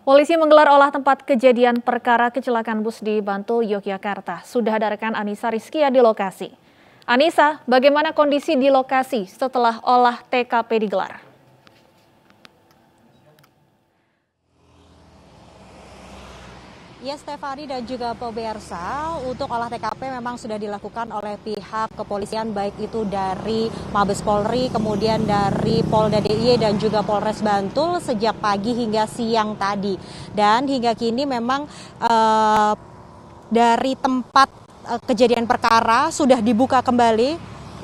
Polisi menggelar olah tempat kejadian perkara kecelakaan bus di Bantul, Yogyakarta. Sudah ada rekan Anissa Rizkia di lokasi. Anissa, bagaimana kondisi di lokasi setelah olah TKP digelar? Ya Stefani dan juga Pemirsa, untuk olah TKP memang sudah dilakukan oleh pihak kepolisian baik itu dari Mabes Polri, kemudian dari Polda DIY e dan juga Polres Bantul sejak pagi hingga siang tadi. Dan hingga kini memang eh, dari tempat eh, kejadian perkara sudah dibuka kembali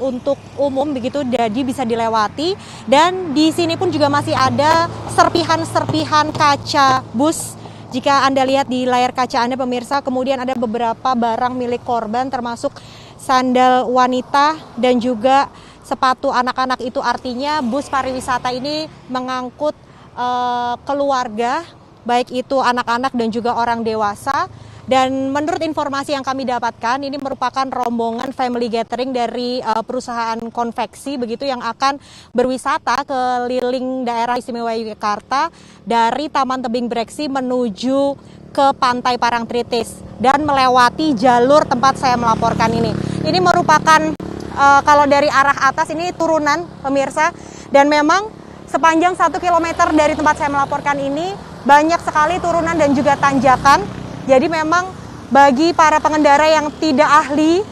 untuk umum begitu jadi bisa dilewati dan di sini pun juga masih ada serpihan-serpihan kaca bus jika Anda lihat di layar kaca Anda pemirsa, kemudian ada beberapa barang milik korban termasuk sandal wanita dan juga sepatu anak-anak itu artinya bus pariwisata ini mengangkut uh, keluarga baik itu anak-anak dan juga orang dewasa dan menurut informasi yang kami dapatkan, ini merupakan rombongan family gathering dari uh, perusahaan konveksi begitu yang akan berwisata ke liling daerah istimewa Yogyakarta dari Taman Tebing Breksi menuju ke Pantai Parangtritis dan melewati jalur tempat saya melaporkan ini. Ini merupakan uh, kalau dari arah atas ini turunan pemirsa dan memang sepanjang 1 km dari tempat saya melaporkan ini banyak sekali turunan dan juga tanjakan jadi memang bagi para pengendara yang tidak ahli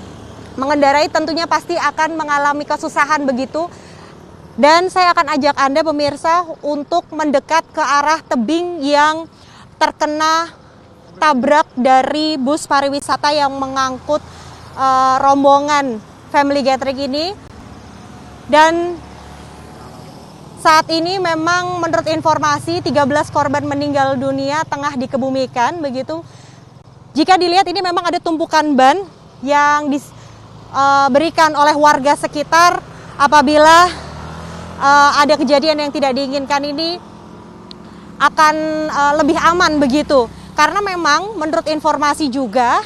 mengendarai tentunya pasti akan mengalami kesusahan begitu. Dan saya akan ajak Anda pemirsa untuk mendekat ke arah tebing yang terkena tabrak dari bus pariwisata yang mengangkut uh, rombongan family gathering ini. Dan saat ini memang menurut informasi 13 korban meninggal dunia tengah dikebumikan begitu jika dilihat ini memang ada tumpukan ban yang diberikan eh, oleh warga sekitar apabila eh, ada kejadian yang tidak diinginkan ini akan eh, lebih aman begitu. Karena memang menurut informasi juga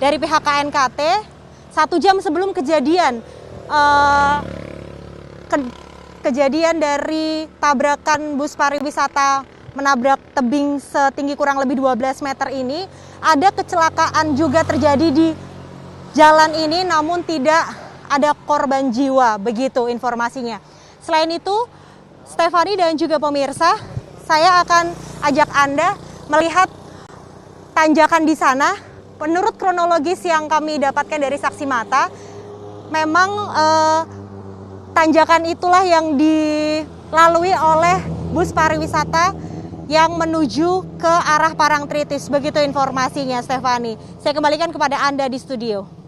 dari pihak KNKT satu jam sebelum kejadian ke, kejadian dari tabrakan bus pariwisata menabrak tebing setinggi kurang lebih 12 meter ini. Ada kecelakaan juga terjadi di jalan ini namun tidak ada korban jiwa, begitu informasinya. Selain itu, Stefani dan juga pemirsa, saya akan ajak Anda melihat tanjakan di sana. Menurut kronologis yang kami dapatkan dari saksi mata, memang eh, tanjakan itulah yang dilalui oleh bus pariwisata yang menuju ke arah Parangtritis. Begitu informasinya, Stefani. Saya kembalikan kepada Anda di studio.